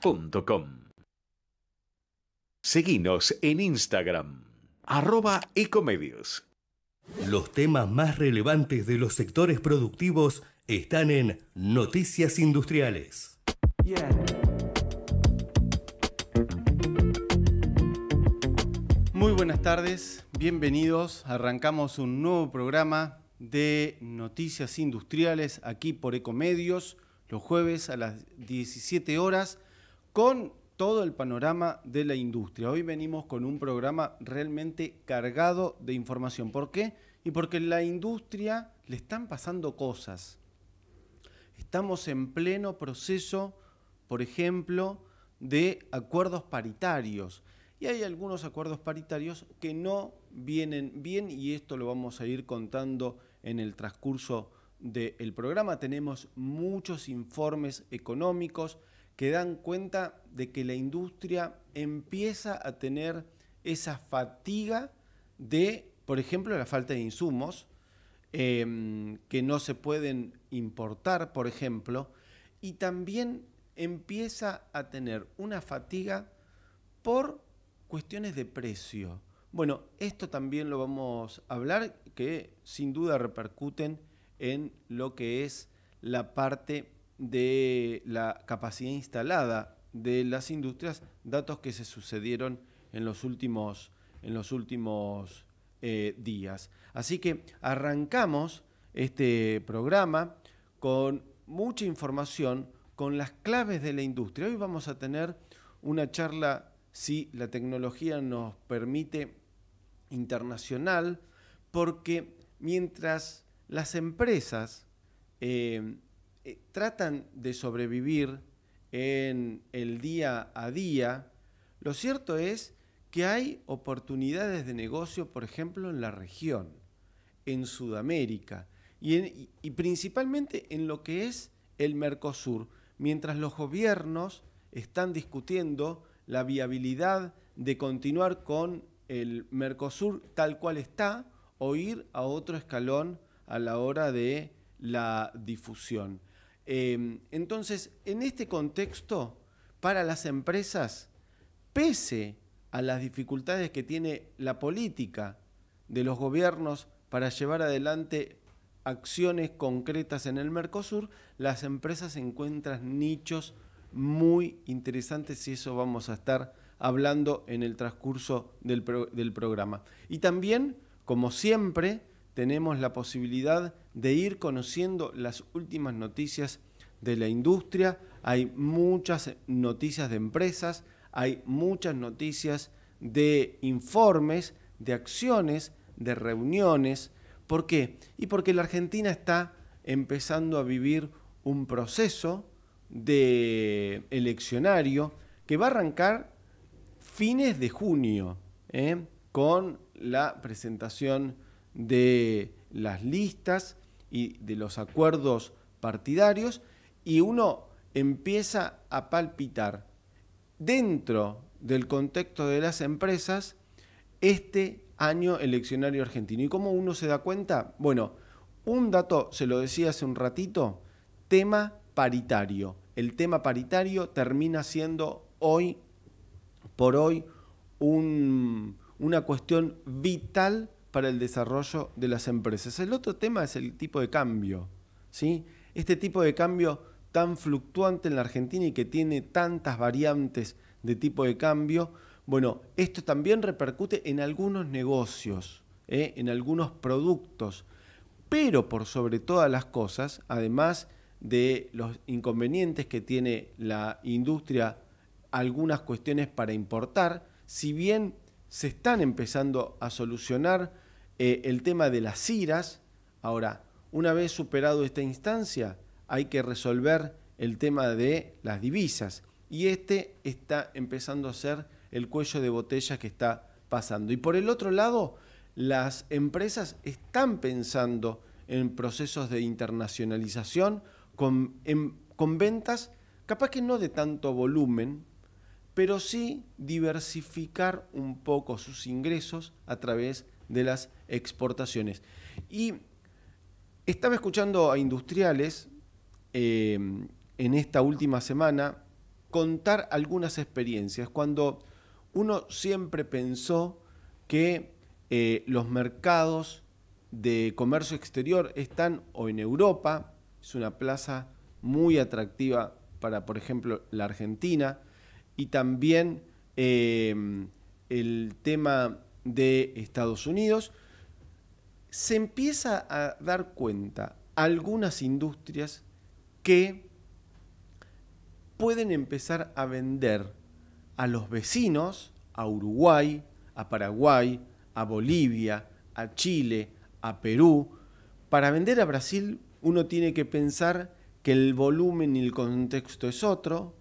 Seguimos Seguinos en Instagram, arroba ecomedios. Los temas más relevantes de los sectores productivos están en Noticias Industriales. Muy buenas tardes, bienvenidos. Arrancamos un nuevo programa de Noticias Industriales aquí por Ecomedios, los jueves a las 17 horas con todo el panorama de la industria. Hoy venimos con un programa realmente cargado de información. ¿Por qué? Y porque en la industria le están pasando cosas. Estamos en pleno proceso, por ejemplo, de acuerdos paritarios. Y hay algunos acuerdos paritarios que no vienen bien y esto lo vamos a ir contando en el transcurso del programa. Tenemos muchos informes económicos, que dan cuenta de que la industria empieza a tener esa fatiga de, por ejemplo, la falta de insumos, em, que no se pueden importar, por ejemplo, y también empieza a tener una fatiga por cuestiones de precio. Bueno, esto también lo vamos a hablar, que sin duda repercuten en lo que es la parte de la capacidad instalada de las industrias, datos que se sucedieron en los últimos, en los últimos eh, días. Así que arrancamos este programa con mucha información, con las claves de la industria. Hoy vamos a tener una charla, si la tecnología nos permite, internacional, porque mientras las empresas eh, eh, tratan de sobrevivir en el día a día, lo cierto es que hay oportunidades de negocio, por ejemplo, en la región, en Sudamérica y, y principalmente en lo que es el Mercosur, mientras los gobiernos están discutiendo la viabilidad de continuar con el Mercosur tal cual está o ir a otro escalón a la hora de la difusión. Em, entonces, en este contexto, para las empresas, pese a las dificultades que tiene la política de los gobiernos para llevar adelante acciones concretas en el Mercosur, las empresas encuentran nichos muy interesantes y eso vamos a estar hablando en el transcurso del programa. Y también, como siempre, tenemos la posibilidad de ir conociendo las últimas noticias de la industria. Hay muchas noticias de empresas, hay muchas noticias de informes, de acciones, de reuniones. ¿Por qué? Y porque la Argentina está empezando a vivir un proceso de eleccionario que va a arrancar fines de junio ¿eh? con la presentación de las listas y de los acuerdos partidarios y uno empieza a palpitar dentro del contexto de las empresas este año eleccionario argentino. ¿Y cómo uno se da cuenta? Bueno, un dato, se lo decía hace un ratito, tema paritario. El tema paritario termina siendo hoy, por hoy, una cuestión vital para el desarrollo de las empresas. El otro tema es el tipo de cambio. ¿sí? Este tipo de cambio tan fluctuante en la Argentina y que tiene tantas variantes de tipo de cambio, bueno, esto también repercute en algunos negocios, ¿eh? en algunos productos, pero por sobre todas las cosas, además de los inconvenientes que tiene la industria, algunas cuestiones para importar, si bien se están empezando a solucionar eh, el tema de las iras. Ahora, una vez superado esta instancia, hay que resolver el tema de las divisas. Y este está empezando a ser el cuello de botella que está pasando. Y por el otro lado, las empresas están pensando en procesos de internacionalización con, con ventas, capaz que no de tanto volumen, pero sí diversificar un poco sus ingresos a través de las exportaciones. Y estaba escuchando a industriales em, en esta última semana contar algunas experiencias, cuando uno siempre pensó que eh, los mercados de comercio exterior están o en Europa, es una plaza muy atractiva para, por ejemplo, la Argentina, y también em, el tema de Estados Unidos, se empieza a dar cuenta algunas industrias que pueden empezar a vender a los vecinos, a Uruguay, a Paraguay, a Bolivia, a Chile, a Perú. Para vender a Brasil uno tiene que pensar que el volumen y el contexto es otro,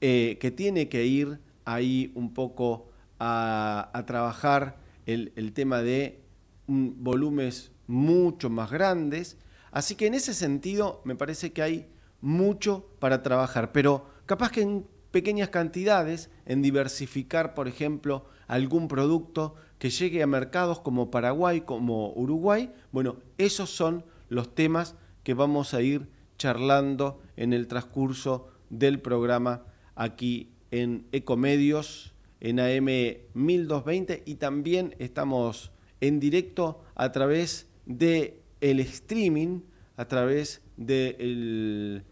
eh, que tiene que ir ahí un poco a, trabajar el, el, tema de mm, volúmenes mucho más grandes. Así que en ese sentido me parece que hay mucho para trabajar, pero capaz que en pequeñas cantidades, en diversificar, por ejemplo, algún producto que llegue a mercados como Paraguay, como Uruguay, bueno, esos son los temas que vamos a ir charlando en el transcurso del programa aquí en Ecomedios, en AM 1220 y también estamos en directo a través de streaming, a través de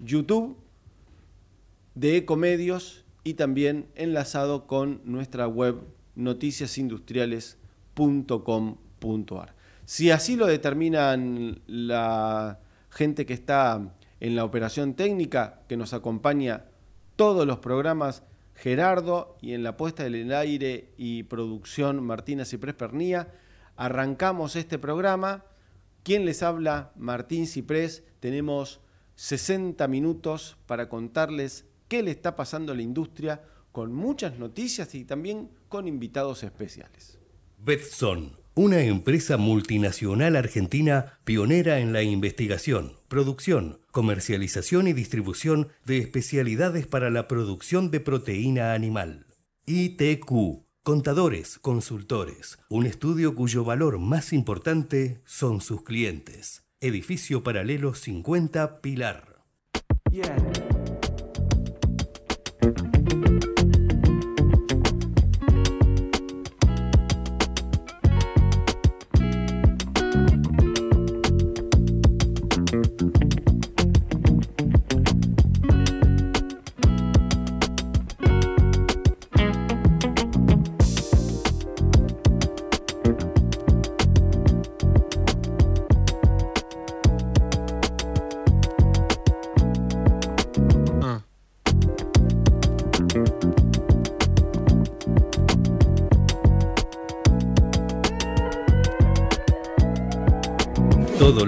YouTube de Ecomedios y también enlazado con nuestra web noticiasindustriales.com.ar. Si así lo determinan la gente que está en la operación técnica, que nos acompaña todos los programas Gerardo y en la puesta del aire y producción Martina Ciprés Pernía. Arrancamos este programa. ¿Quién les habla? Martín Ciprés. Tenemos 60 minutos para contarles qué le está pasando a la industria con muchas noticias y también con invitados especiales. Betson una empresa multinacional argentina pionera en la investigación, producción, comercialización y distribución de especialidades para la producción de proteína animal. ITQ, contadores, consultores, un estudio cuyo valor más importante son sus clientes. Edificio Paralelo 50 Pilar.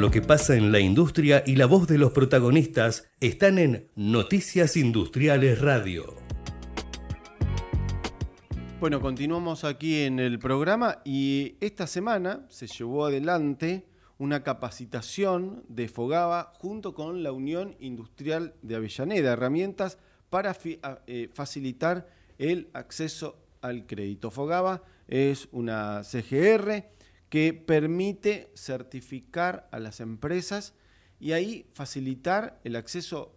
lo que pasa en la industria y la voz de los protagonistas están en Noticias Industriales Radio. Bueno, continuamos aquí en el programa y esta semana se llevó adelante una capacitación de Fogaba junto con la Unión Industrial de Avellaneda, herramientas para eh, facilitar el acceso al crédito. Fogaba es una CGR que permite certificar a las empresas y ahí facilitar el acceso,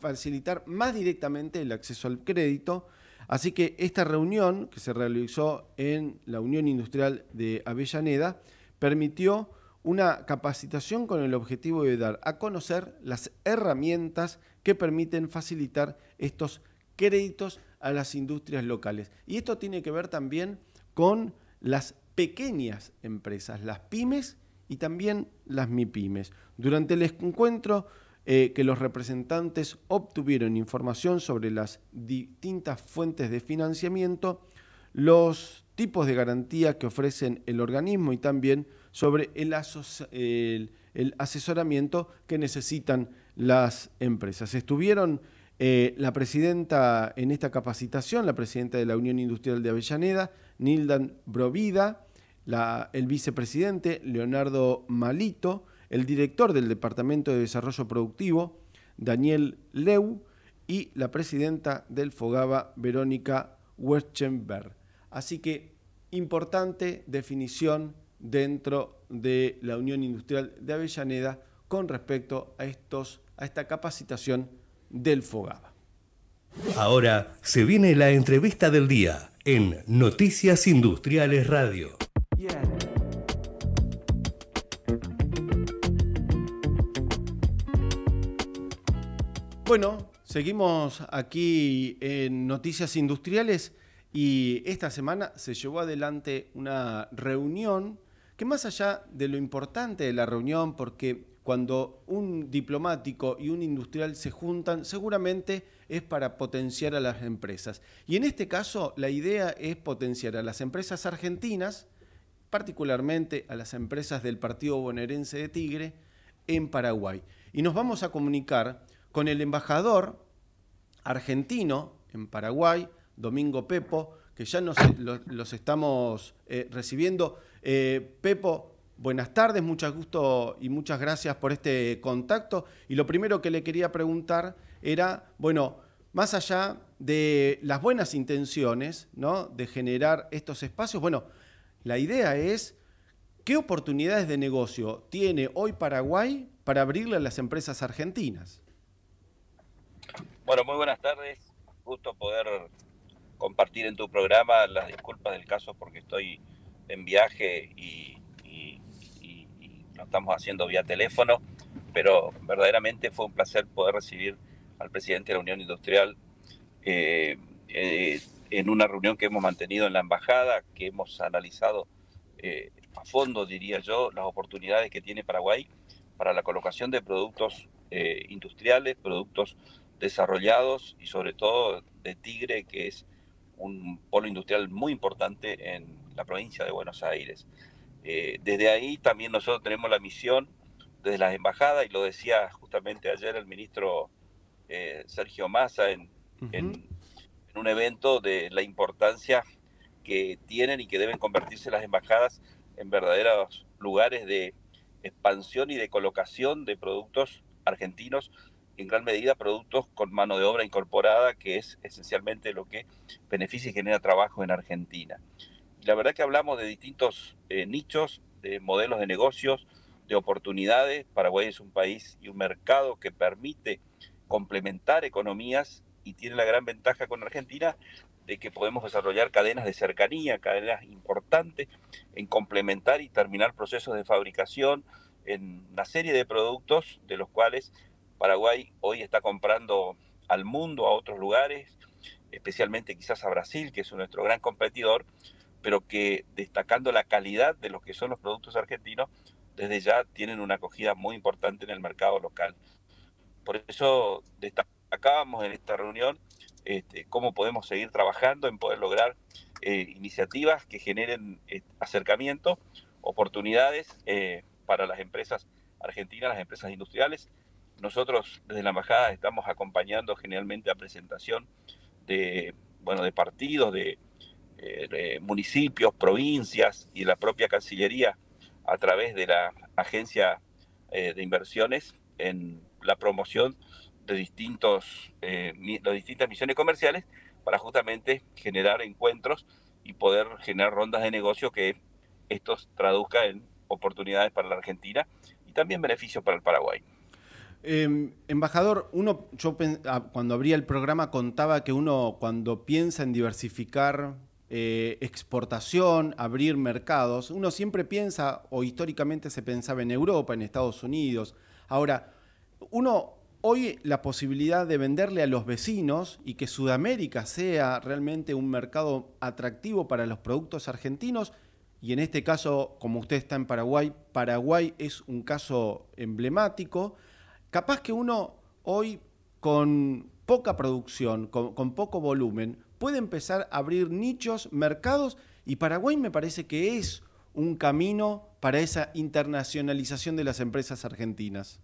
facilitar más directamente el acceso al crédito. Así que esta reunión que se realizó en la Unión Industrial de Avellaneda permitió una capacitación con el objetivo de dar a conocer las herramientas que permiten facilitar estos créditos a las industrias locales. Y esto tiene que ver también con las pequeñas empresas, las pymes y también las MIPYMES. Durante el encuentro eh, que los representantes obtuvieron información sobre las distintas fuentes de financiamiento, los tipos de garantía que ofrecen el organismo y también sobre el, asesoramiento que necesitan las empresas. Estuvieron eh, la presidenta en esta capacitación, la presidenta de la Unión Industrial de Avellaneda, Nildan Brovida, el vicepresidente Leonardo Malito, el director del Departamento de Desarrollo Productivo, Daniel Leu, y la presidenta del Fogaba, Verónica Werchenberg. Así que importante definición dentro de la Unión Industrial de Avellaneda con respecto a, a esta capacitación del Fogaba. Ahora se viene la entrevista del día en Noticias Industriales Radio. Bueno, seguimos aquí en Noticias Industriales y esta semana se llevó adelante una reunión que más allá de lo importante de la reunión, porque cuando un diplomático y un industrial se juntan, seguramente es para potenciar a las empresas. Y en este caso, la idea es potenciar a las empresas argentinas particularmente a las empresas del Partido Bonaerense de Tigre en Paraguay. Y nos vamos a comunicar con el embajador argentino en Paraguay, Domingo Pepo, que ya nos, los, estamos eh, recibiendo. Eh, Pepo, buenas tardes, mucho gusto y muchas gracias por este contacto. Y lo primero que le quería preguntar era, bueno, más allá de las buenas intenciones, ¿no? De generar estos espacios, bueno, la idea es, ¿qué oportunidades de negocio tiene hoy Paraguay para abrirle a las empresas argentinas? Bueno, muy buenas tardes. Gusto poder compartir en tu programa las disculpas del caso porque estoy en viaje y, lo estamos haciendo vía teléfono, pero verdaderamente fue un placer poder recibir al presidente de la Unión Industrial. Eh, eh, en una reunión que hemos mantenido en la embajada, que hemos analizado eh, a fondo, diría yo, las oportunidades que tiene Paraguay para la colocación de productos eh, industriales, productos desarrollados y sobre todo de Tigre, que es un polo industrial muy importante en la provincia de Buenos Aires. Eh, desde ahí también nosotros tenemos la misión desde las embajadas, y lo decía justamente ayer el ministro Sergio Massa en, en un evento de la importancia que tienen y que deben convertirse las embajadas en verdaderos lugares de expansión y de colocación de productos argentinos, en gran medida productos con mano de obra incorporada, que es esencialmente lo que beneficia y genera trabajo en Argentina. la verdad que hablamos de distintos eh, nichos, de modelos de negocios, de oportunidades. Paraguay es un país y un mercado que permite complementar economías y tiene la gran ventaja con Argentina de que podemos desarrollar cadenas de cercanía, cadenas importantes en complementar y terminar procesos de fabricación en una serie de productos de los cuales Paraguay hoy está comprando al mundo, a otros lugares, especialmente quizás a Brasil, que es nuestro gran competidor, pero que destacando la calidad de los que son los productos argentinos, desde ya tienen una acogida muy importante en el mercado local. Por eso destacamos acabamos en esta reunión, este, cómo podemos seguir trabajando en poder lograr eh, iniciativas que generen eh, acercamiento, oportunidades eh, para las empresas argentinas, las empresas industriales. Nosotros desde la embajada estamos acompañando generalmente a presentación de, bueno, de partidos, de, municipios, provincias y la propia Cancillería a través de la Agencia de Inversiones en la promoción de distintos, eh, las distintas misiones comerciales para justamente generar encuentros y poder generar rondas de negocio que estos traduzca en oportunidades para la Argentina y también beneficios para el Paraguay. Em, embajador, uno, yo ah, cuando abría el programa contaba que uno cuando piensa en diversificar eh, exportación, abrir mercados, uno siempre piensa, o históricamente se pensaba en Europa, en Estados Unidos. Ahora, uno hoy la posibilidad de venderle a los vecinos y que Sudamérica sea realmente un mercado atractivo para los productos argentinos, y en este caso, como usted está en Paraguay, Paraguay es un caso emblemático, capaz que uno hoy con poca producción, con, poco volumen, puede empezar a abrir nichos, mercados, y Paraguay me parece que es un camino para esa internacionalización de las empresas argentinas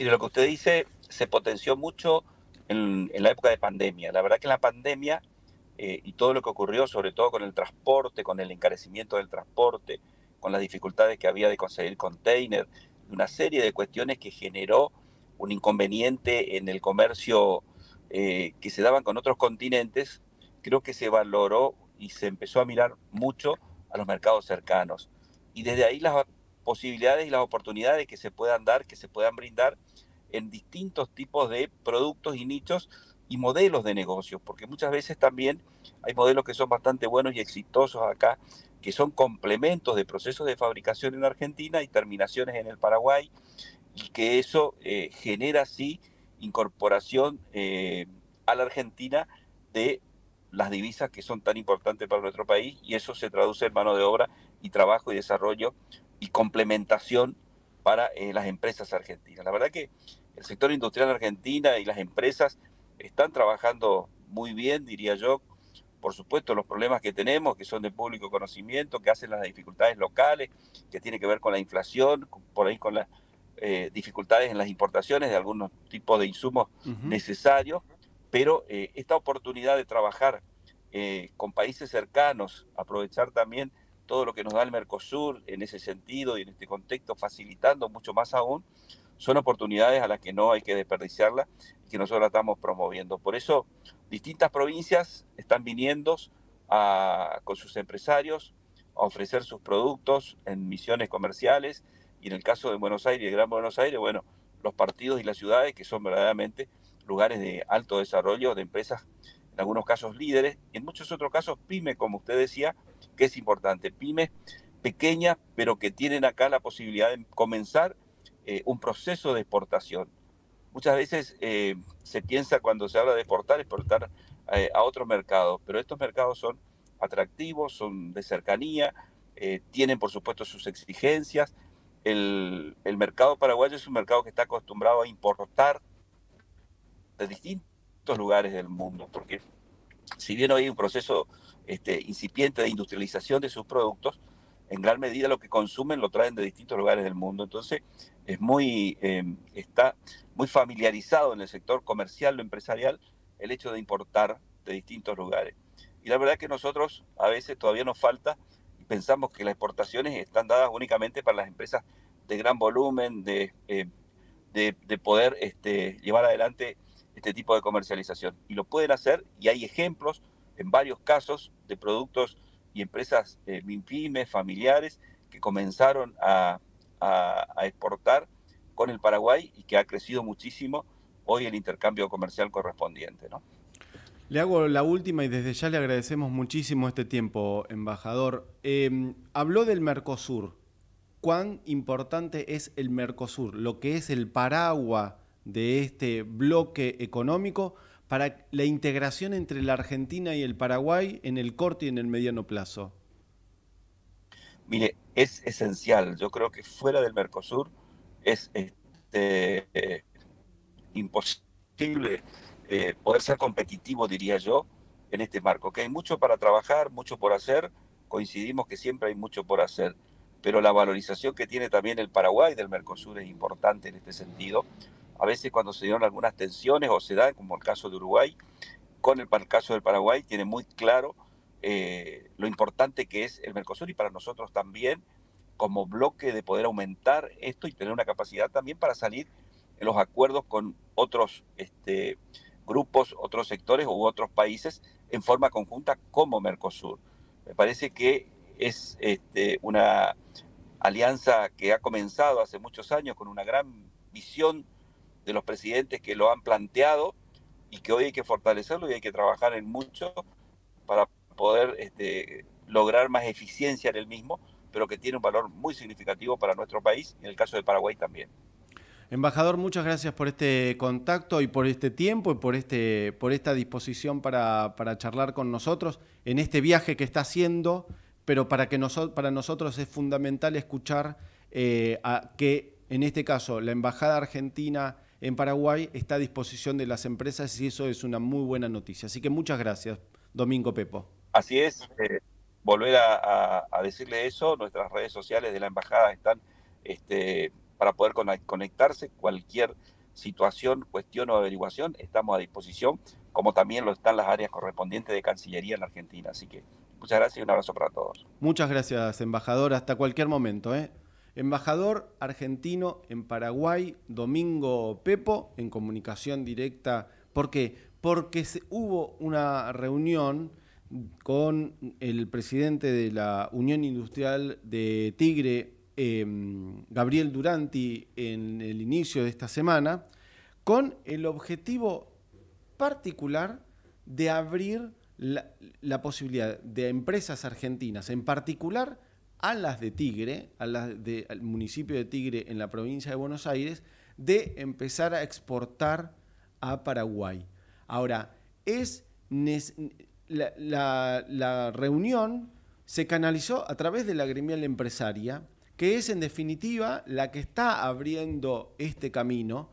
y de lo que usted dice se potenció mucho en, la época de pandemia. La verdad que en la pandemia eh, y todo lo que ocurrió, sobre todo con el transporte, con el encarecimiento del transporte, con las dificultades que había de conseguir container, una serie de cuestiones que generó un inconveniente en el comercio eh, que se daban con otros continentes, creo que se valoró y se empezó a mirar mucho a los mercados cercanos. Y desde ahí las posibilidades y las oportunidades que se puedan dar, que se puedan brindar en distintos tipos de productos y nichos y modelos de negocios, porque muchas veces también hay modelos que son bastante buenos y exitosos acá, que son complementos de procesos de fabricación en Argentina y terminaciones en el Paraguay, y que eso eh, genera así incorporación eh, a la Argentina de las divisas que son tan importantes para nuestro país y eso se traduce en mano de obra y trabajo y desarrollo y complementación para eh, las empresas argentinas. La verdad que el sector industrial argentina y las empresas están trabajando muy bien, diría yo. Por supuesto, los problemas que tenemos, que son de público conocimiento, que hacen las dificultades locales, que tiene que ver con la inflación, por ahí con las eh, dificultades en las importaciones de algunos tipos de insumos necesarios, pero eh, esta oportunidad de trabajar con países cercanos, aprovechar también todo lo que nos da el Mercosur en ese sentido y en este contexto, facilitando mucho más aún, son oportunidades a las que no hay que desperdiciarlas y que nosotros estamos promoviendo. Por eso, distintas provincias están viniendo con sus empresarios a ofrecer sus productos en misiones comerciales y en el caso de Buenos Aires, el Gran Buenos Aires, bueno, los partidos y las ciudades que son verdaderamente lugares de alto desarrollo de empresas, en algunos casos líderes, y en muchos otros casos pyme, como usted decía, que es importante? Pymes pequeñas, pero que tienen acá la posibilidad de comenzar eh, un proceso de exportación. Muchas veces eh, se piensa cuando se habla de exportar, exportar eh, a otros mercados, pero estos mercados son atractivos, son de cercanía, tienen por supuesto sus exigencias. El, el mercado paraguayo es un mercado que está acostumbrado a importar de distintos lugares del mundo, porque si bien hoy hay un proceso este, incipiente de industrialización de sus productos, en gran medida lo que consumen lo traen de distintos lugares del mundo. Entonces, es muy, em, está muy familiarizado en el sector comercial o empresarial el hecho de importar de distintos lugares. Y la verdad que nosotros a veces todavía nos falta y pensamos que las exportaciones están dadas únicamente para las empresas de gran volumen, de, em, de, poder este, llevar adelante este tipo de comercialización. Y lo pueden hacer y hay ejemplos en varios casos de productos y empresas eh, familiares, que comenzaron a, exportar con el Paraguay y que ha crecido muchísimo hoy el intercambio comercial correspondiente. Le hago la última y desde ya le agradecemos muchísimo este tiempo, embajador. Em, habló del Mercosur. ¿Cuán importante es el Mercosur? Lo que es el paraguas de este bloque económico para la integración entre la Argentina y el Paraguay en el corto y en el mediano plazo? Mire, es esencial. Yo creo que fuera del Mercosur es este, imposible eh, poder ser competitivo, diría yo, en este marco. Que hay mucho para trabajar, mucho por hacer. Coincidimos que siempre hay mucho por hacer. Pero la valorización que tiene también el Paraguay del Mercosur es importante en este sentido a veces cuando se dieron algunas tensiones o se dan, como el caso de Uruguay, con el, caso del Paraguay, tiene muy claro eh, lo importante que es el Mercosur y para nosotros también como bloque de poder aumentar esto y tener una capacidad también para salir en los acuerdos con otros este, grupos, otros sectores u otros países en forma conjunta como Mercosur. Me parece que es este, una alianza que ha comenzado hace muchos años con una gran visión de los presidentes que lo han planteado y que hoy hay que fortalecerlo y hay que trabajar en mucho para poder este, lograr más eficiencia en el mismo, pero que tiene un valor muy significativo para nuestro país y en el caso de Paraguay también. Embajador, muchas gracias por este contacto y por este tiempo y por, este, por esta disposición para, para charlar con nosotros en este viaje que está haciendo, pero para, que para nosotros es fundamental escuchar eh, que, en este caso, la Embajada Argentina en Paraguay está a disposición de las empresas y eso es una muy buena noticia. Así que muchas gracias, Domingo Pepo. Así es, eh, volver a, decirle eso, nuestras redes sociales de la embajada están este, para poder conectarse, cualquier situación, cuestión o averiguación, estamos a disposición, como también lo están las áreas correspondientes de Cancillería en la Argentina. Así que muchas gracias y un abrazo para todos. Muchas gracias, embajador, hasta cualquier momento. ¿eh? Embajador argentino en Paraguay, Domingo Pepo, en comunicación directa. ¿Por qué? Porque se, hubo una reunión con el presidente de la Unión Industrial de Tigre, em, Gabriel Duranti, en el inicio de esta semana, con el objetivo particular de abrir la posibilidad de empresas argentinas, en particular las de Tigre, a las de, al municipio de Tigre en la provincia de Buenos Aires, de empezar a exportar a Paraguay. Ahora, es la reunión se canalizó a través de la gremial empresaria, que es en definitiva la que está abriendo este camino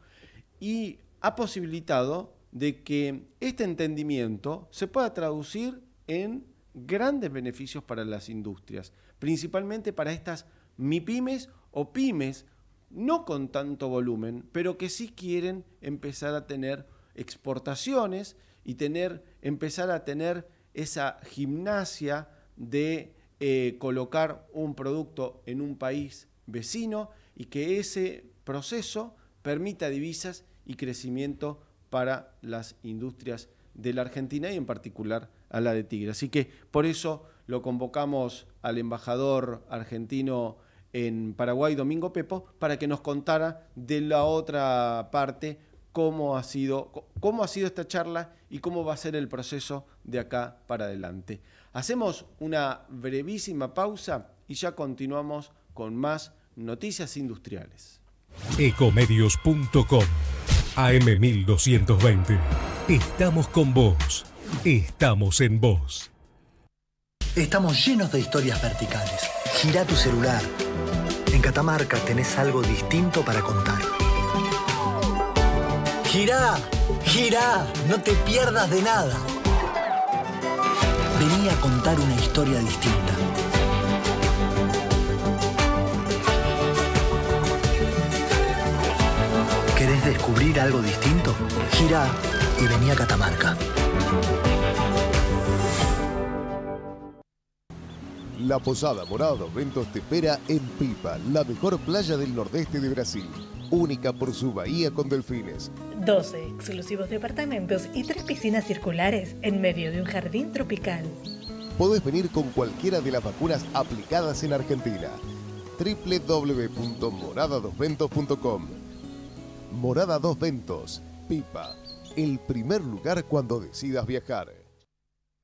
y ha posibilitado de que este entendimiento se pueda traducir en grandes beneficios para las industrias principalmente para estas MIPIMES o pymes, no con tanto volumen, pero que sí quieren empezar a tener exportaciones y tener, empezar a tener esa gimnasia de eh, colocar un producto en un país vecino y que ese proceso permita divisas y crecimiento para las industrias de la Argentina y en particular a la de Tigre. Así que por eso lo convocamos al embajador argentino en Paraguay, Domingo Pepo, para que nos contara de la otra parte cómo ha sido, cómo ha sido esta charla y cómo va a ser el proceso de acá para adelante. Hacemos una brevísima pausa y ya continuamos con más noticias industriales. Ecomedios.com AM1220. Estamos con vos. Estamos en vos. Estamos llenos de historias verticales. Gira tu celular. En Catamarca tenés algo distinto para contar. Gira, gira, no te pierdas de nada. Vení a contar una historia distinta. ¿Querés descubrir algo distinto? Gira y vení a Catamarca. La Posada Morada dos Ventos te espera en Pipa, la mejor playa del nordeste de Brasil, única por su bahía con delfines. 12 exclusivos departamentos y tres piscinas circulares en medio de un jardín tropical. Podés venir con cualquiera de las vacunas aplicadas en Argentina. www.moradadosventos.com Morada Dos Ventos, Pipa, el primer lugar cuando decidas viajar.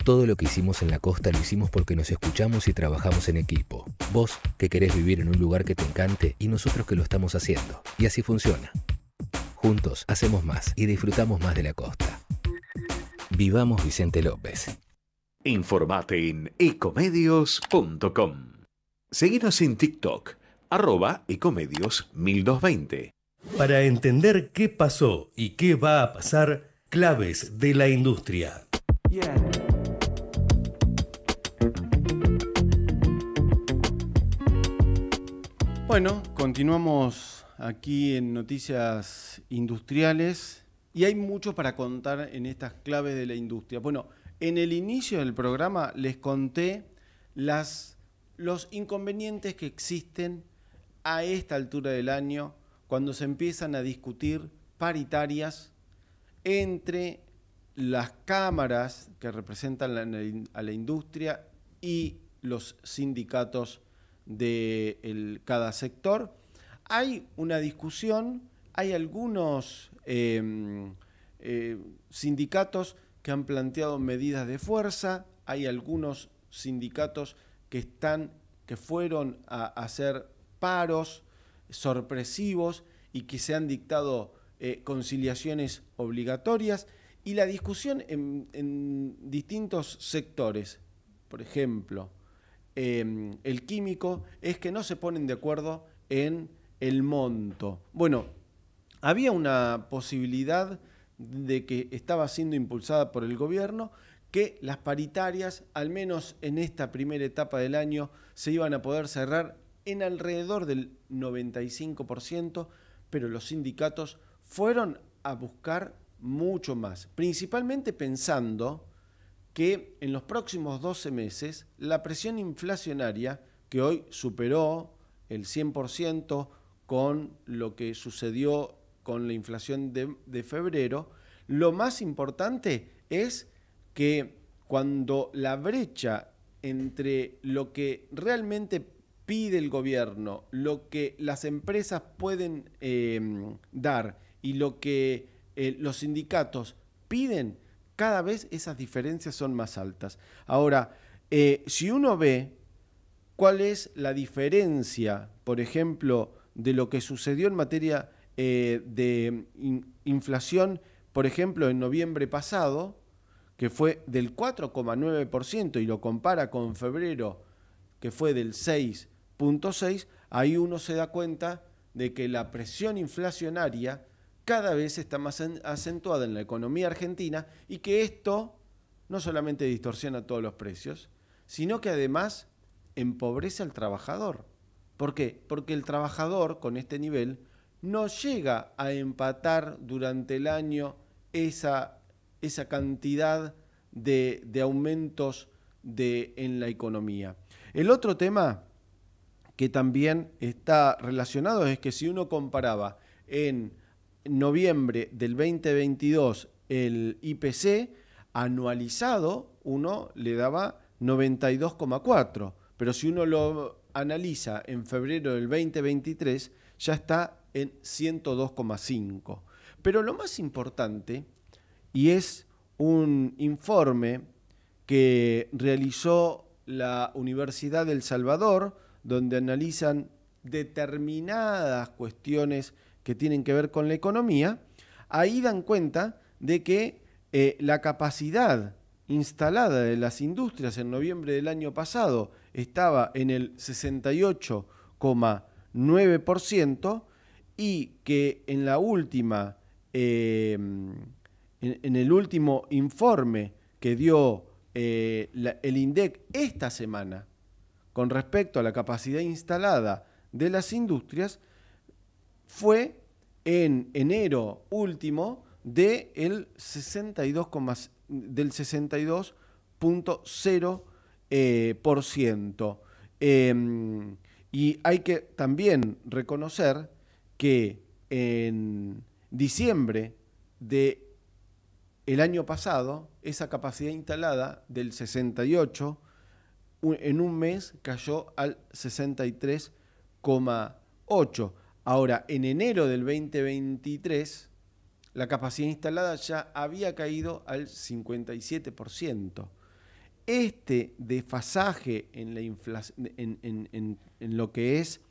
Todo lo que hicimos en la costa lo hicimos porque nos escuchamos y trabajamos en equipo. Vos, que querés vivir en un lugar que te encante, y nosotros que lo estamos haciendo. Y así funciona. Juntos hacemos más y disfrutamos más de la costa. Vivamos Vicente López. Informate en ecomedios.com. Seguinos en TikTok, arroba ecomedios 1220. Para entender qué pasó y qué va a pasar, claves de la industria. Bueno, continuamos aquí en Noticias Industriales y hay mucho para contar en estas claves de la industria. Bueno, en el inicio del programa les conté las, los inconvenientes que existen a esta altura del año cuando se empiezan a discutir paritarias entre las cámaras que representan a la industria y los sindicatos de cada sector. Hay una discusión, hay algunos em, eh, sindicatos que han planteado medidas de fuerza, hay algunos sindicatos que están, que fueron a hacer paros sorpresivos y que se han dictado eh, conciliaciones obligatorias y la discusión en distintos sectores, por ejemplo, Em, el químico es que no se ponen de acuerdo en el monto. Bueno, había una posibilidad de que estaba siendo impulsada por el gobierno que las paritarias, al menos en esta primera etapa del año, se iban a poder cerrar en alrededor del 95%, pero los sindicatos fueron a buscar mucho más, principalmente pensando que en los próximos 12 meses la presión inflacionaria, que hoy superó el 100% con lo que sucedió con la inflación de, febrero, lo más importante es que cuando la brecha entre lo que realmente pide el gobierno, lo que las empresas pueden eh, dar y lo que eh, los sindicatos piden, cada vez esas diferencias son más altas. Ahora, eh, si uno ve cuál es la diferencia, por ejemplo, de lo que sucedió en materia eh, de inflación, por ejemplo, en noviembre pasado, que fue del 4,9% y lo compara con febrero, que fue del 6,6%, ahí uno se da cuenta de que la presión inflacionaria cada vez está más acentuada en la economía argentina y que esto no solamente distorsiona todos los precios, sino que además empobrece al trabajador. ¿Por qué? Porque el trabajador con este nivel no llega a empatar durante el año esa, esa cantidad de, de aumentos de, en la economía. El otro tema que también está relacionado es que si uno comparaba en noviembre del 2022 el IPC anualizado, uno le daba 92,4, pero si uno lo analiza en febrero del 2023, ya está en 102,5. Pero lo más importante, y es un informe que realizó la Universidad del Salvador, donde analizan determinadas cuestiones que tienen que ver con la economía, ahí dan cuenta de que eh, la capacidad instalada de las industrias en noviembre del año pasado estaba en el 68,9% y que en la última, eh, en, el último informe que dio eh, el INDEC esta semana con respecto a la capacidad instalada de las industrias, fue en enero último del 62.0%. Eh, em, y hay que también reconocer que en diciembre de el año pasado, esa capacidad instalada del 68 en un mes cayó al 63,8. Ahora, en enero del 2023, la capacidad instalada ya había caído al 57%. Este desfasaje en, lo que es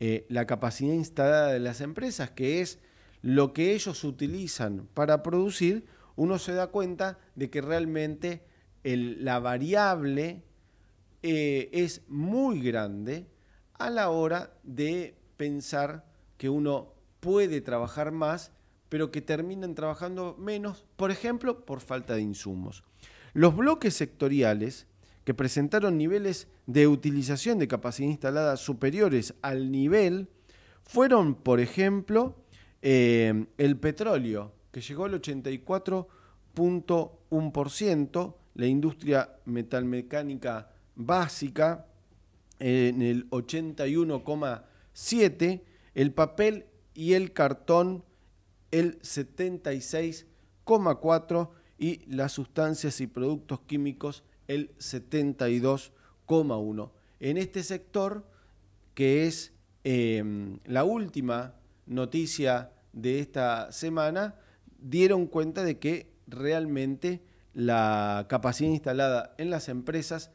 eh, la capacidad instalada de las empresas, que es lo que ellos utilizan para producir, uno se da cuenta de que realmente la variable eh, es muy grande a la hora de pensar que uno puede trabajar más, pero que terminan trabajando menos, por ejemplo, por falta de insumos. Los bloques sectoriales que presentaron niveles de utilización de capacidad instalada superiores al nivel fueron, por ejemplo, eh, el petróleo, que llegó al 84.1%, la industria metalmecánica básica eh, en el 81,7%, el papel y el cartón el 76,4% y las sustancias y productos químicos el 72,1%. En este sector, que es em, la última noticia de esta semana, dieron cuenta de que realmente la capacidad instalada en las empresas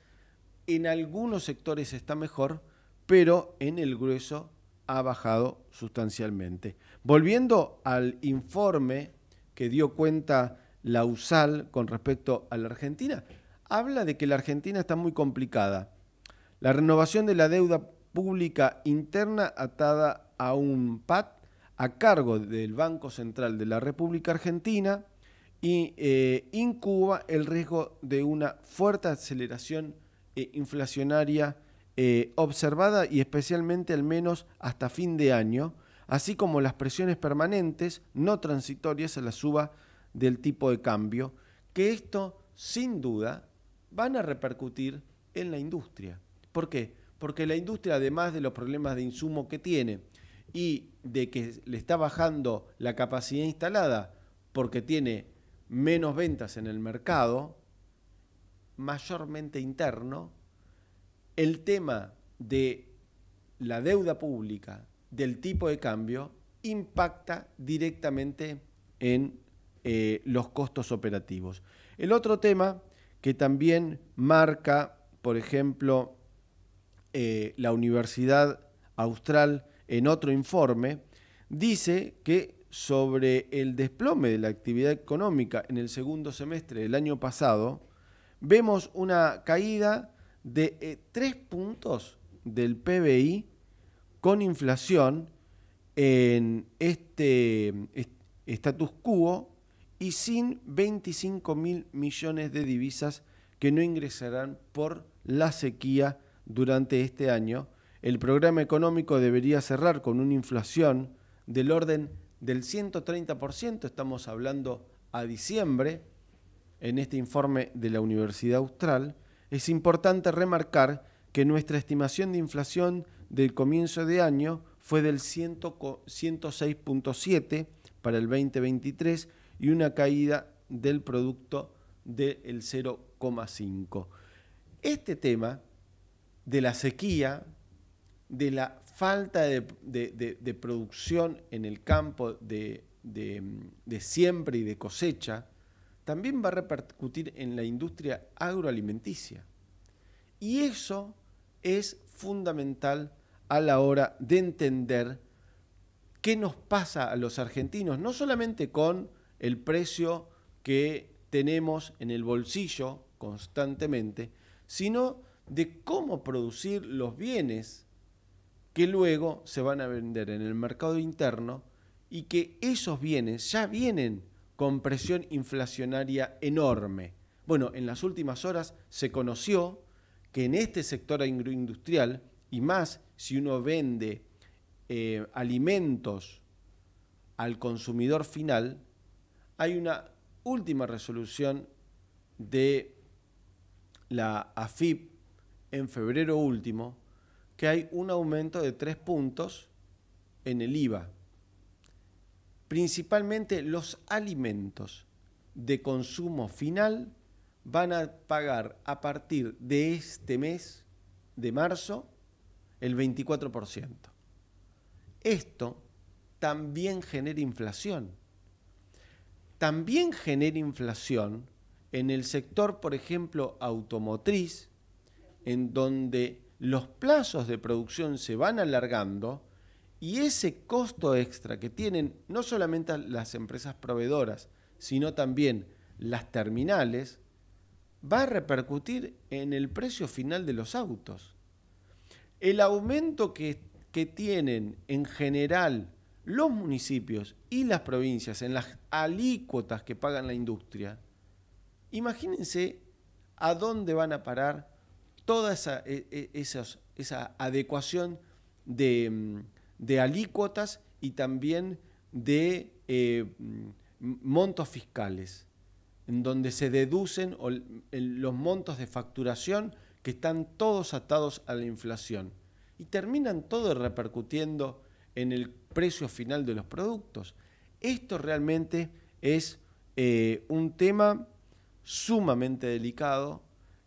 en algunos sectores está mejor, pero en el grueso ha bajado sustancialmente. Volviendo al informe que dio cuenta la USAL con respecto a la Argentina, habla de que la Argentina está muy complicada. La renovación de la deuda pública interna atada a un PAT a cargo del Banco Central de la República Argentina y eh, incuba el riesgo de una fuerte aceleración eh, inflacionaria eh, observada y especialmente al menos hasta fin de año, así como las presiones permanentes no transitorias a la suba del tipo de cambio, que esto sin duda van a repercutir en la industria. ¿Por qué? Porque la industria, además de los problemas de insumo que tiene y de que le está bajando la capacidad instalada porque tiene menos ventas en el mercado, mayormente interno, el tema de la deuda pública, del tipo de cambio, impacta directamente en eh, los costos operativos. El otro tema que también marca, por ejemplo, eh, la Universidad Austral en otro informe, dice que sobre el desplome de la actividad económica en el segundo semestre del año pasado, vemos una caída de eh, tres puntos del PBI con inflación en este status quo y sin 25 mil millones de divisas que no ingresarán por la sequía durante este año. El programa económico debería cerrar con una inflación del orden del 130%, estamos hablando a diciembre, en este informe de la Universidad Austral, es importante remarcar que nuestra estimación de inflación del comienzo de año fue del 106.7 para el 2023 y una caída del producto del 0,5. Este tema de la sequía, de la falta de, producción en el campo de, siempre y de cosecha, también va a repercutir en la industria agroalimenticia. Y eso es fundamental a la hora de entender qué nos pasa a los argentinos, no solamente con el precio que tenemos en el bolsillo constantemente, sino de cómo producir los bienes que luego se van a vender en el mercado interno y que esos bienes ya vienen con presión inflacionaria enorme. Bueno, en las últimas horas se conoció que en este sector agroindustrial, y más si uno vende eh, alimentos al consumidor final, hay una última resolución de la AFIP en febrero último, que hay un aumento de tres puntos en el IVA principalmente los alimentos de consumo final van a pagar a partir de este mes de marzo el 24%. Esto también genera inflación. También genera inflación en el sector, por ejemplo, automotriz, en donde los plazos de producción se van alargando y ese costo extra que tienen no solamente las empresas proveedoras, sino también las terminales, va a repercutir en el precio final de los autos. El aumento que, tienen en general los municipios y las provincias en las alícuotas que pagan la industria, imagínense a dónde van a parar toda esa, e, e, esa adecuación de mm, de alícuotas y también de eh, montos fiscales, en donde se deducen los montos de facturación que están todos atados a la inflación y terminan todos repercutiendo en el precio final de los productos. Esto realmente es eh, un tema sumamente delicado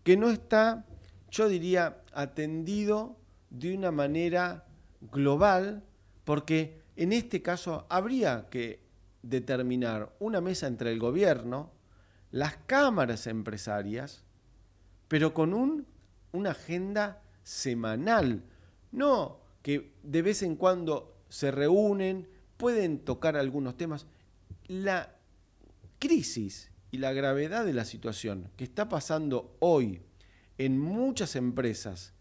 que no está, yo diría, atendido de una manera global, porque en este caso habría que determinar una mesa entre el gobierno, las cámaras empresarias, pero con un, una agenda semanal, no que de vez en cuando se reúnen, pueden tocar algunos temas. La crisis y la gravedad de la situación que está pasando hoy en muchas empresas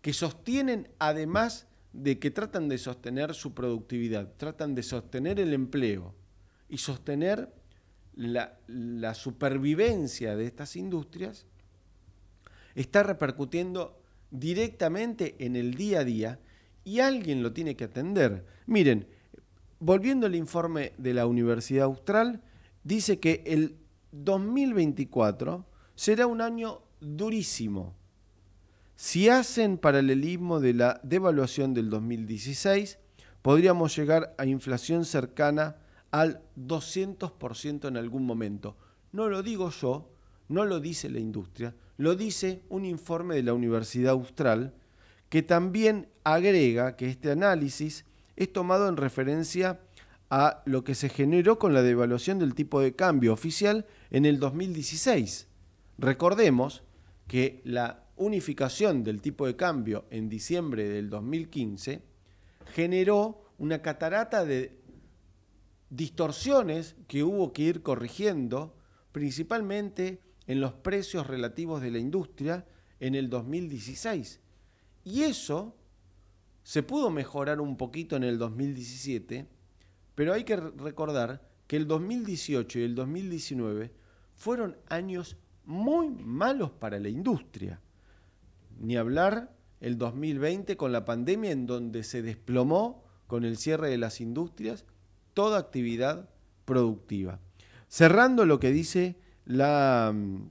que sostienen además de que tratan de sostener su productividad, tratan de sostener el empleo y sostener la, supervivencia de estas industrias, está repercutiendo directamente en el día a día y alguien lo tiene que atender. Miren, volviendo al informe de la Universidad Austral, dice que el 2024 será un año durísimo si hacen paralelismo de la devaluación del 2016, podríamos llegar a inflación cercana al 200% en algún momento. No lo digo yo, no lo dice la industria, lo dice un informe de la Universidad Austral que también agrega que este análisis es tomado en referencia a lo que se generó con la devaluación del tipo de cambio oficial en el 2016. Recordemos que la unificación del tipo de cambio en diciembre del 2015 generó una catarata de distorsiones que hubo que ir corrigiendo, principalmente en los precios relativos de la industria en el 2016. Y eso se pudo mejorar un poquito en el 2017, pero hay que recordar que el 2018 y el 2019 fueron años muy malos para la industria. Ni hablar el 2020 con la pandemia en donde se desplomó con el cierre de las industrias toda actividad productiva. Cerrando lo que dice la mm,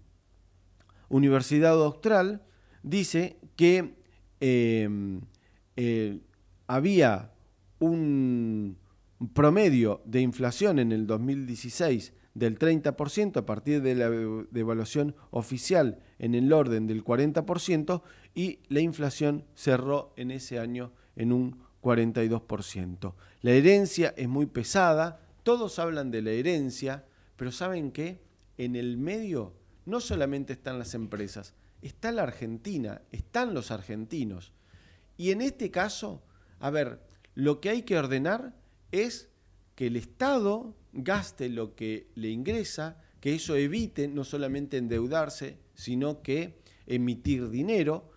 Universidad Austral, dice que em, eh, había un promedio de inflación en el 2016 del 30% a partir de la devaluación oficial en el orden del 40% y la inflación cerró en ese año en un 42%. La herencia es muy pesada, todos hablan de la herencia, pero ¿saben qué? En el medio no solamente están las empresas, está la Argentina, están los argentinos. Y en este caso, a ver, lo que hay que ordenar es que el Estado gaste lo que le ingresa, que eso evite no solamente endeudarse, sino que emitir dinero,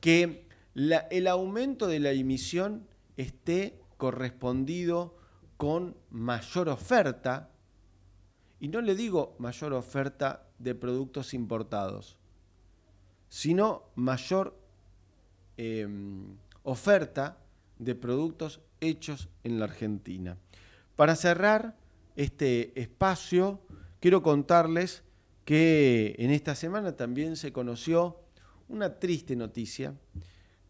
que el aumento de la emisión esté correspondido con mayor oferta, y no le digo mayor oferta de productos importados, sino mayor em, oferta de productos hechos en la Argentina. Para cerrar este espacio, quiero contarles que en esta semana también se conoció una triste noticia,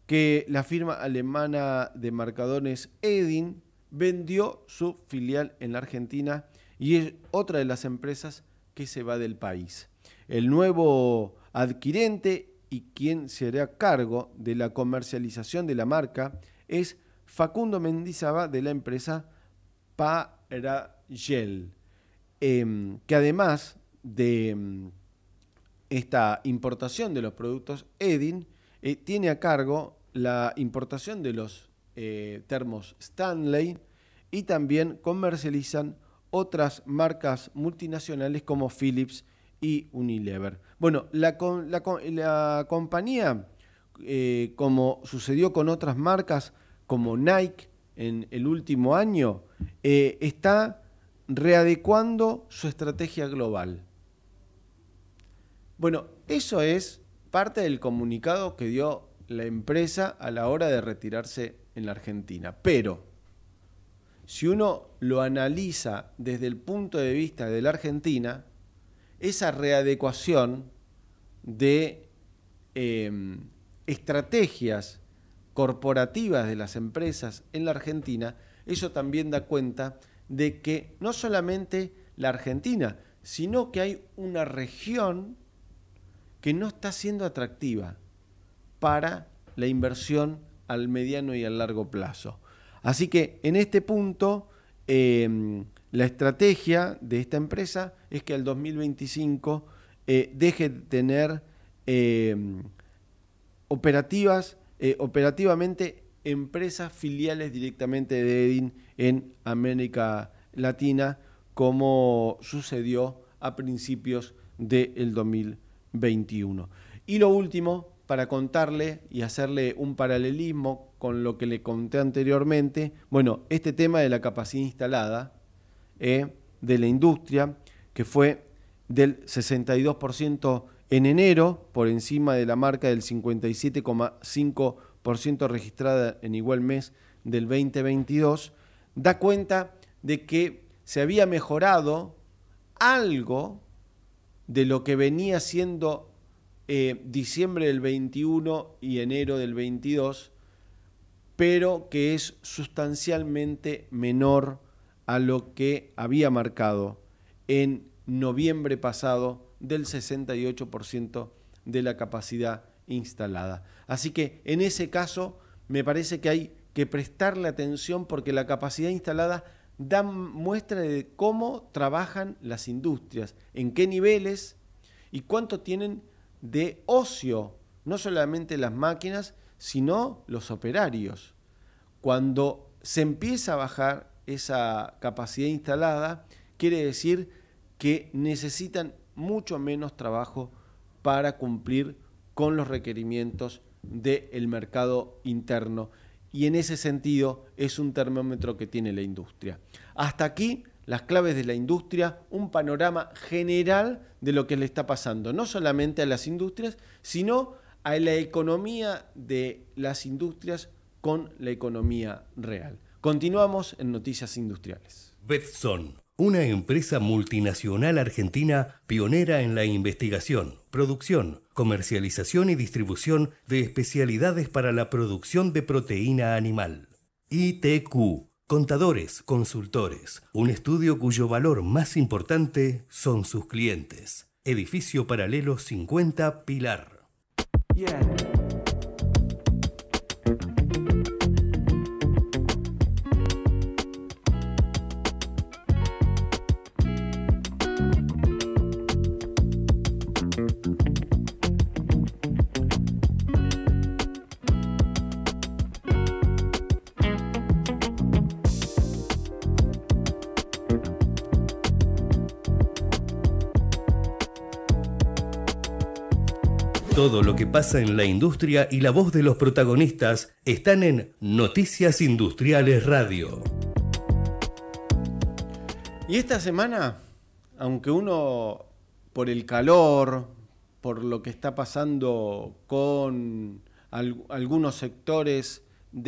que la firma alemana de marcadores Edin vendió su filial en la Argentina y es otra de las empresas que se va del país. El nuevo adquirente y quien se hará cargo de la comercialización de la marca es Facundo Mendizaba de la empresa Paragel. Em, que además de em, esta importación de los productos Edin, eh, tiene a cargo la importación de los eh, termos Stanley y también comercializan otras marcas multinacionales como Philips y Unilever. Bueno, la, compañía, eh, como sucedió con otras marcas como Nike en el último año, está readecuando su estrategia global. Bueno, eso es parte del comunicado que dio la empresa a la hora de retirarse en la Argentina. Pero, si uno lo analiza desde el punto de vista de la Argentina, esa readecuación de em, estrategias corporativas de las empresas en la Argentina, eso también da cuenta de que no solamente la Argentina, sino que hay una región que no está siendo atractiva para la inversión al mediano y al largo plazo. Así que en este punto, em, la estrategia de esta empresa es que al 2025 eh, deje de tener em, operativas, eh, operativamente empresas filiales directamente de Edin en América Latina, como sucedió a principios del 2021. Y lo último, para contarle y hacerle un paralelismo con lo que le conté anteriormente, bueno, este tema de la capacidad instalada eh, de la industria, que fue del 62% en enero, por encima de la marca del 57,5% registrada en igual mes del 2022, da cuenta de que se había mejorado algo de lo que venía siendo eh, diciembre del 21 y enero del 22, pero que es sustancialmente menor a lo que había marcado en noviembre pasado del 68% de la capacidad instalada. Así que en ese caso me parece que hay que prestarle atención porque la capacidad instalada da muestra de cómo trabajan las industrias, en qué niveles y cuánto tienen de ocio, no solamente las máquinas, sino los operarios. Cuando se empieza a bajar esa capacidad instalada, quiere decir que necesitan mucho menos trabajo para cumplir con los requerimientos del mercado interno. Y en ese sentido es un termómetro que tiene la industria. Hasta aquí las claves de la industria, un panorama general de lo que le está pasando, no solamente a las industrias, sino a la economía de las industrias con la economía real. Continuamos en Noticias Industriales. Bethson una empresa multinacional argentina pionera en la investigación, producción, comercialización y distribución de especialidades para la producción de proteína animal. ITQ, contadores, consultores, un estudio cuyo valor más importante son sus clientes. Edificio Paralelo 50 Pilar. Todo lo que pasa en la industria y la voz de los protagonistas están en Noticias Industriales Radio. Y esta semana, aunque uno por el calor, por lo que está pasando con algunos sectores mm,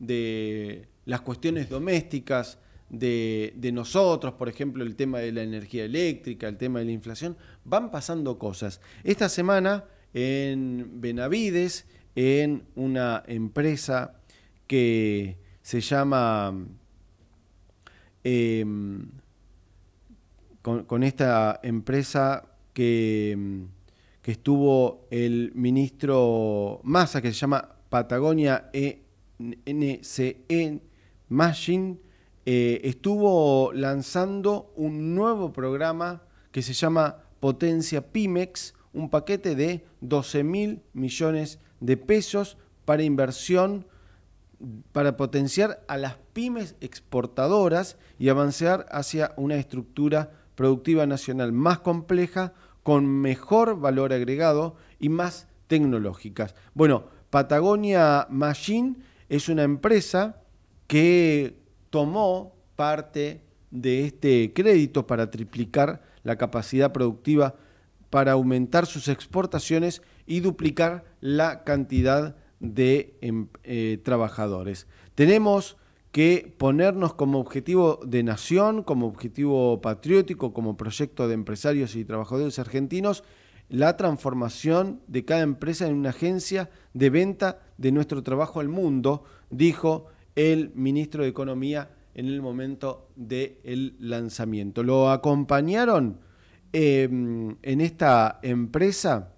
de, las cuestiones domésticas de nosotros, por ejemplo, el tema de la energía eléctrica, el tema de la inflación, van pasando cosas. Esta semana en Benavides, en una empresa que se llama... Em, con, esta empresa que, em, que, estuvo el ministro Massa, que se llama Patagonia NCE e, Machine, eh, estuvo lanzando un nuevo programa que se llama potencia Pimex un paquete de 12 mil millones de pesos para inversión para potenciar a las pymes exportadoras y avanzar hacia una estructura productiva nacional más compleja, con mejor valor agregado y más tecnológicas. Bueno, Patagonia Machine es una empresa que tomó parte de este crédito para triplicar la capacidad productiva para aumentar sus exportaciones y duplicar la cantidad de em, eh, trabajadores. Tenemos que ponernos como objetivo de nación, como objetivo patriótico, como proyecto de empresarios y trabajadores argentinos, la transformación de cada empresa en una agencia de venta de nuestro trabajo al mundo, dijo el ministro de Economía en el momento del lanzamiento. Lo acompañaron em, en esta empresa,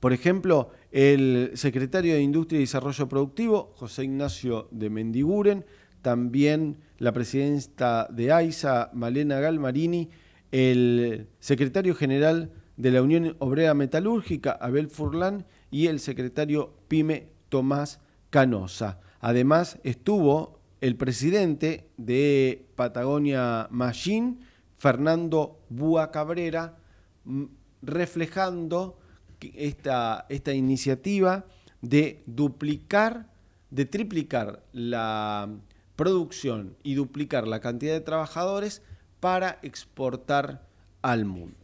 por ejemplo, el secretario de Industria y Desarrollo Productivo, José Ignacio de Mendiguren, también la presidenta de AISA, Malena Galmarini, el secretario general de la Unión Obrera Metalúrgica, Abel Furlan, y el secretario PYME, Tomás Canosa. Además, estuvo el presidente de Patagonia Machine, Fernando Búa Cabrera, mm, reflejando esta, iniciativa de duplicar, de triplicar la producción y duplicar la cantidad de trabajadores para exportar al mundo.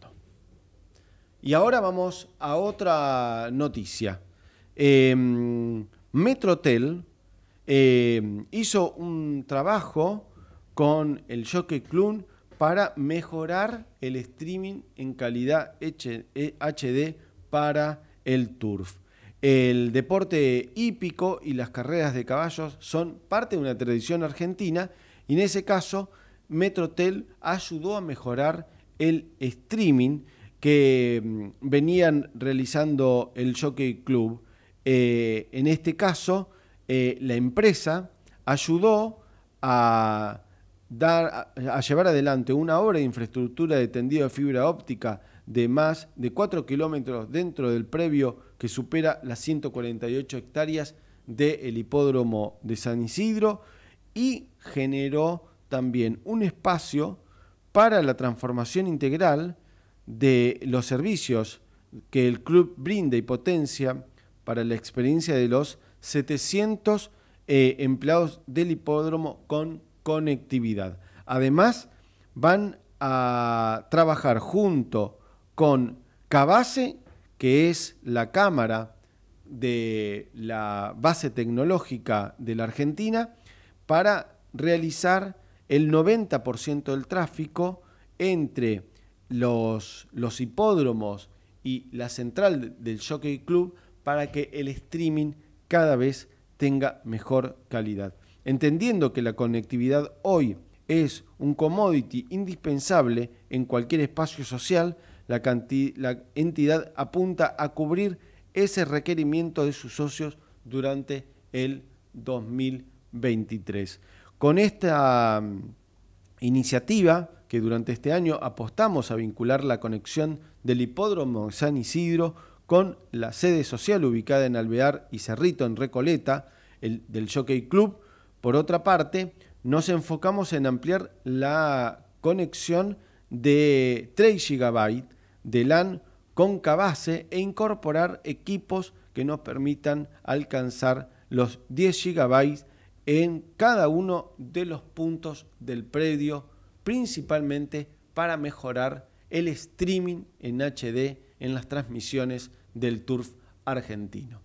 Y ahora vamos a otra noticia. Em, Metrotel eh, hizo un trabajo con el Jockey Club para mejorar el streaming en calidad HD eh, para el turf. El deporte hípico y las carreras de caballos son parte de una tradición argentina y en ese caso Metrotel ayudó a mejorar el streaming que mm, venían realizando el Jockey Club. Eh, en este caso, eh, la empresa ayudó a, dar, a llevar adelante una obra de infraestructura de tendido de fibra óptica de más de 4 kilómetros dentro del previo que supera las 148 hectáreas del hipódromo de San Isidro y generó también un espacio para la transformación integral de los servicios que el club brinda y potencia para la experiencia de los 700 eh, empleados del hipódromo con conectividad. Además, van a trabajar junto con Cabase, que es la cámara de la base tecnológica de la Argentina, para realizar el 90% del tráfico entre los, los hipódromos y la central del Jockey Club para que el streaming cada vez tenga mejor calidad. Entendiendo que la conectividad hoy es un commodity indispensable en cualquier espacio social, la, entidad apunta a cubrir ese requerimiento de sus socios durante el 2023. Con esta mm, iniciativa que durante este año apostamos a vincular la conexión del hipódromo San Isidro con la sede social ubicada en Alvear y Cerrito, en Recoleta, el, del Jockey Club. Por otra parte, nos enfocamos en ampliar la conexión de 3 GB de LAN con cabase e incorporar equipos que nos permitan alcanzar los 10 GB en cada uno de los puntos del predio, principalmente para mejorar el streaming en HD en las transmisiones del Turf argentino.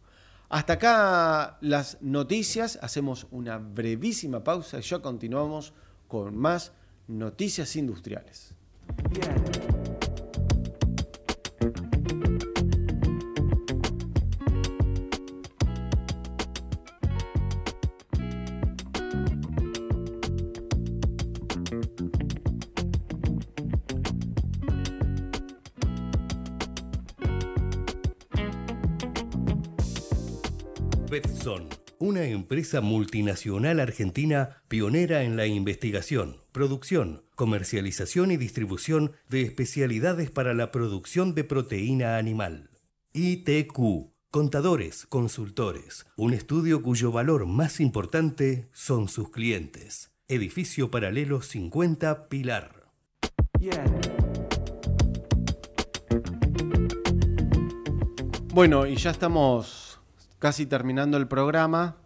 Hasta acá las noticias, hacemos una brevísima pausa y ya continuamos con más noticias industriales. una empresa multinacional argentina pionera en la investigación, producción, comercialización y distribución de especialidades para la producción de proteína animal. ITQ, contadores, consultores, un estudio cuyo valor más importante son sus clientes. Edificio Paralelo 50 Pilar. Bueno, y ya estamos casi terminando el programa,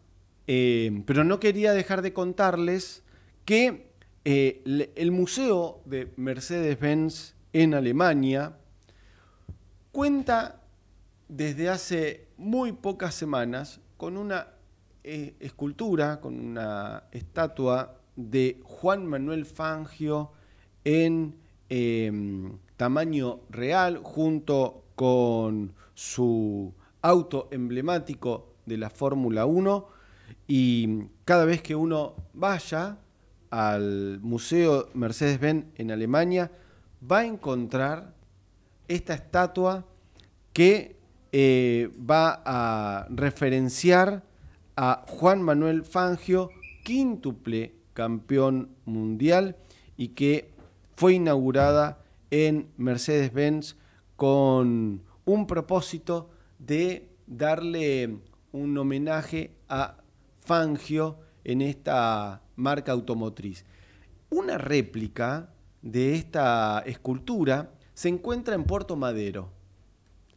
eh, pero no quería dejar de contarles que eh, el Museo de Mercedes-Benz en Alemania cuenta desde hace muy pocas semanas con una eh, escultura, con una estatua de Juan Manuel Fangio en tamaño real junto con su auto emblemático de la Fórmula 1 y cada vez que uno vaya al Museo Mercedes-Benz en Alemania, va a encontrar esta estatua que eh, va a referenciar a Juan Manuel Fangio, quíntuple campeón mundial y que fue inaugurada en Mercedes-Benz con un propósito de darle un homenaje a Fangio en esta marca automotriz. Una réplica de esta escultura se encuentra en Puerto Madero.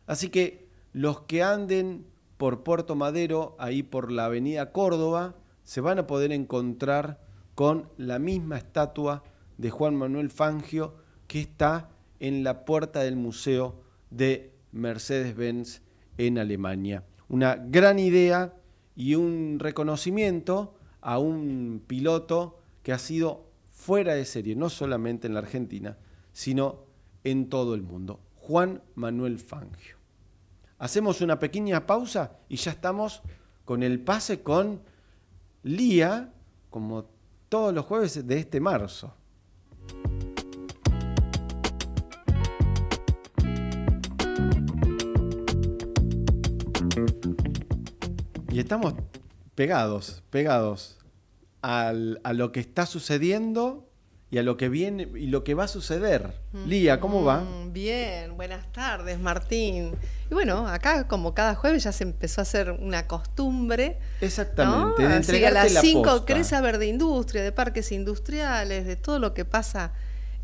Así que los que anden por Puerto Madero, ahí por la avenida Córdoba, se van a poder encontrar con la misma estatua de Juan Manuel Fangio que está en la puerta del Museo de Mercedes-Benz en Alemania. Una gran idea y un reconocimiento a un piloto que ha sido fuera de serie, no solamente en la Argentina, sino en todo el mundo. Juan Manuel Fangio. Hacemos una pequeña pausa y ya estamos con el pase con Lía, como todos los jueves de este marzo. Y estamos pegados, pegados a lo que está sucediendo y a lo que viene y lo que va a suceder. Mm. Lía, ¿cómo va? Mm, bien, buenas tardes, Martín. Y bueno, acá como cada jueves ya se empezó a hacer una costumbre. Exactamente, de a las 5 crece saber de industria, de parques industriales, de todo lo que pasa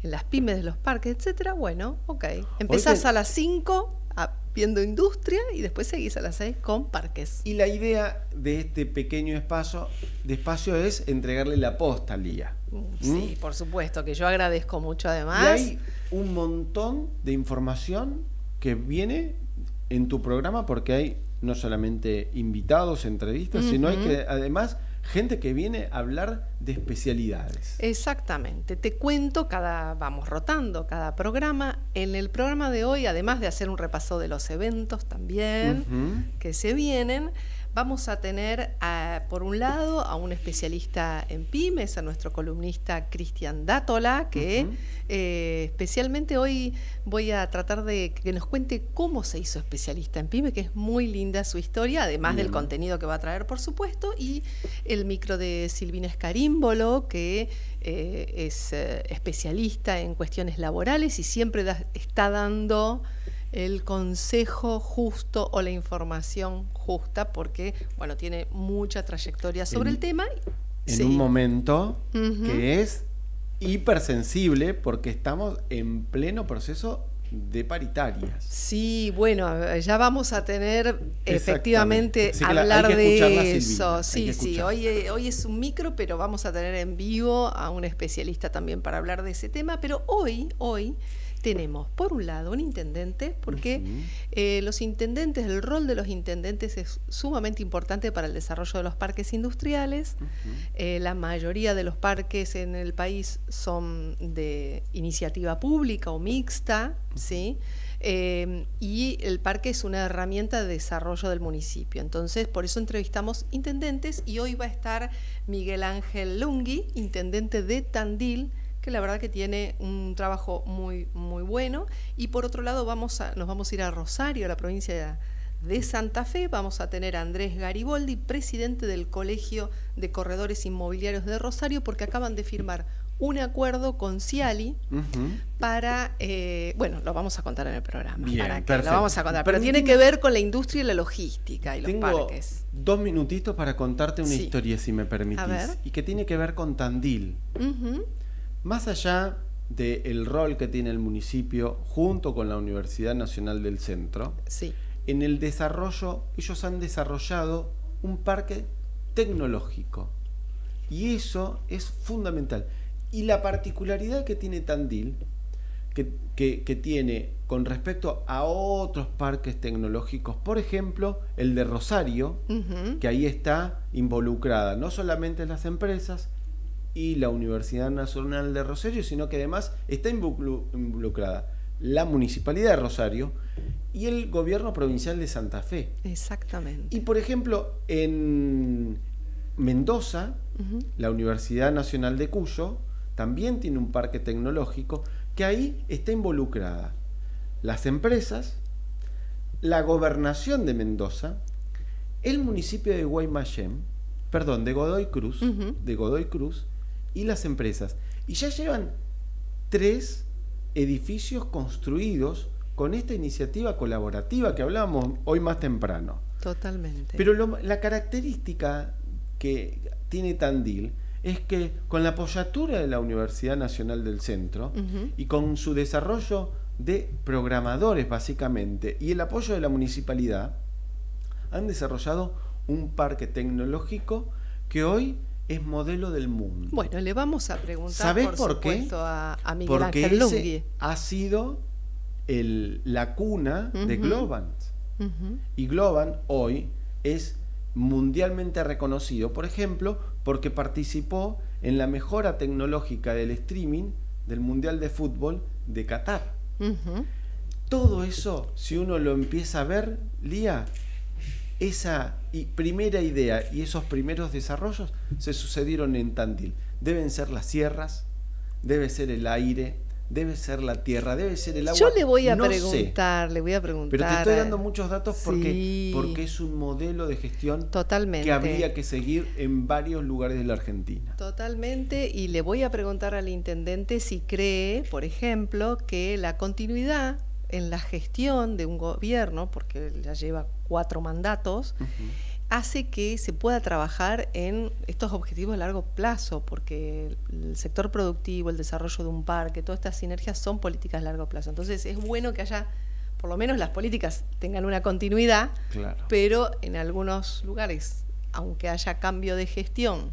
en las pymes de los parques, etcétera. Bueno, ok. Empezás a las 5 a viendo industria y después seguís a las seis con parques. Y la idea de este pequeño espacio, de espacio es entregarle la posta al día. Uh, ¿Mm? Sí, por supuesto, que yo agradezco mucho además. Y hay un montón de información que viene en tu programa porque hay no solamente invitados, entrevistas, sino que además gente que viene a hablar de especialidades. Exactamente, te cuento cada, vamos rotando cada programa. En el programa de hoy, además de hacer un repaso de los eventos también que se vienen, Vamos a tener, por un lado, a un especialista en pymes, a nuestro columnista Cristian Dátola, que eh, especialmente hoy voy a tratar de que nos cuente cómo se hizo especialista en pymes, que es muy linda su historia, además del contenido que va a traer, por supuesto, y el micro de Silvina Escarímbolo, que eh, es eh, especialista en cuestiones laborales y siempre está dando el consejo justo o la información justa, porque bueno, tiene mucha trayectoria sobre el tema. En un momento que es hipersensible porque estamos en pleno proceso de paritarias. Sí, bueno, ya vamos a tener efectivamente hablar de eso. Sí, sí, hoy, hoy es un micro, pero vamos a tener en vivo a un especialista también para hablar de ese tema. Pero hoy, hoy tenemos, por un lado, un intendente, porque eh, los intendentes, el rol de los intendentes es sumamente importante para el desarrollo de los parques industriales. Eh, la mayoría de los parques en el país son de iniciativa pública o mixta, eh, y el parque es una herramienta de desarrollo del municipio. Entonces, por eso entrevistamos intendentes y hoy va a estar Miguel Ángel Lungui, intendente de Tandil que la verdad que tiene un trabajo muy, muy bueno. Y por otro lado, vamos a, nos vamos a ir a Rosario, a la provincia de Santa Fe. Vamos a tener a Andrés Garibaldi presidente del Colegio de Corredores Inmobiliarios de Rosario, porque acaban de firmar un acuerdo con Ciali para, eh, bueno, lo vamos a contar en el programa. para que, lo vamos a contar, pero, tiene que ver con la industria y la logística y los parques. Dos minutitos para contarte una historia, si me permitís, y que tiene que ver con Tandil. Más allá del rol que tiene el municipio junto con la Universidad Nacional del Centro, en el desarrollo ellos han desarrollado un parque tecnológico. Y eso es fundamental. Y la particularidad que tiene Tandil, que, tiene con respecto a otros parques tecnológicos, por ejemplo, el de Rosario, que ahí está involucrada no solamente las empresas, y la Universidad Nacional de Rosario, sino que además está involucrada la Municipalidad de Rosario y el Gobierno Provincial de Santa Fe. Exactamente. Y por ejemplo, en Mendoza, la Universidad Nacional de Cuyo también tiene un parque tecnológico que ahí está involucrada las empresas, la gobernación de Mendoza, el municipio de Guaymallén, perdón, de Godoy Cruz, de Godoy Cruz, y las empresas. Y ya llevan tres edificios construidos con esta iniciativa colaborativa que hablábamos hoy más temprano. Totalmente. Pero la característica que tiene Tandil es que con la apoyatura de la Universidad Nacional del Centro y con su desarrollo de programadores básicamente y el apoyo de la municipalidad, han desarrollado un parque tecnológico que hoy es modelo del mundo. Bueno, le vamos a preguntar ¿Sabés por, qué? a, Porque ha sido el, la cuna de Globant. Y Globant hoy es mundialmente reconocido, por ejemplo, porque participó en la mejora tecnológica del streaming del Mundial de Fútbol de Qatar. Todo eso, si uno lo empieza a ver, Lía, esa primera idea y esos primeros desarrollos se sucedieron en Tandil. Deben ser las sierras, debe ser el aire, debe ser la tierra, debe ser el agua. Yo le voy a preguntar, le voy a preguntar. Pero te estoy dando muchos datos porque, porque es un modelo de gestión totalmente. que habría que seguir en varios lugares de la Argentina. Totalmente, y le voy a preguntar al intendente si cree, por ejemplo, que la continuidad en la gestión de un gobierno, porque ya lleva cuatro mandatos, hace que se pueda trabajar en estos objetivos a largo plazo, porque el sector productivo, el desarrollo de un parque, todas estas sinergias son políticas a largo plazo. Entonces es bueno que haya por lo menos las políticas tengan una continuidad, pero en algunos lugares, aunque haya cambio de gestión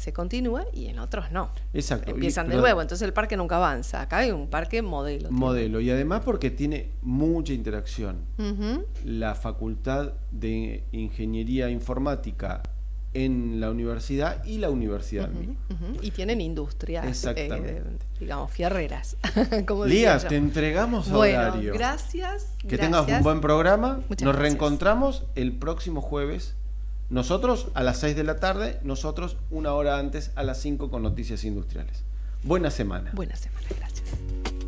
se continúa y en otros no. Exacto. Empiezan de nuevo, entonces el parque nunca avanza. Acá hay un parque modelo. Modelo, y además porque tiene mucha interacción. La Facultad de Ingeniería Informática en la universidad y la universidad Y tienen industrias, eh, digamos, fierreras. como Lía, te entregamos bueno, horario. Gracias. Que tengas un buen programa. Nos reencontramos el próximo jueves nosotros a las 6 de la tarde, nosotros una hora antes a las 5 con noticias industriales. Buena semana. Buena semana, gracias.